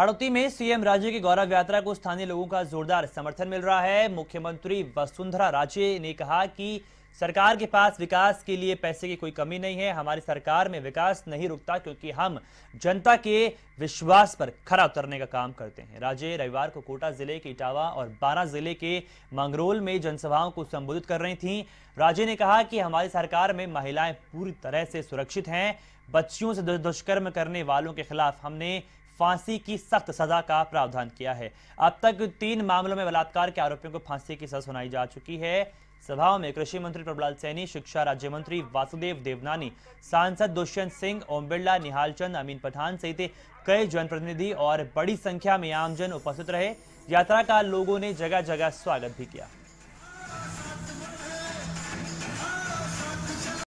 हड़ौती में सीएम राज्य की गौरव यात्रा को स्थानीय लोगों का जोरदार समर्थन मिल रहा है मुख्यमंत्री वसुंधरा राजे ने कहा कि सरकार के पास विकास के लिए पैसे की कोई कमी नहीं है हमारी सरकार में विकास नहीं रुकता क्योंकि हम जनता के विश्वास पर खरा उतरने का काम करते हैं राजे रविवार को कोटा जिले के इटावा और बारा जिले के मंगरोल में जनसभाओं को संबोधित कर रही थीं राजे ने कहा कि हमारी सरकार में महिलाएं पूरी तरह से सुरक्षित हैं बच्चियों से दुष्कर्म करने वालों के खिलाफ हमने फांसी की सख्त सजा का प्रावधान किया है अब तक तीन मामलों में बलात्कार के आरोपियों को फांसी की सजा सुनाई जा चुकी है सभाओं में कृषि मंत्री प्रभुलाल सैनी शिक्षा राज्य मंत्री वासुदेव देवनानी सांसद दुष्यंत सिंह ओम बिरला निहाल चंद अमीन पठान सहित कई जनप्रतिनिधि और बड़ी संख्या में आमजन उपस्थित रहे यात्रा का लोगों ने जगह जगह स्वागत भी किया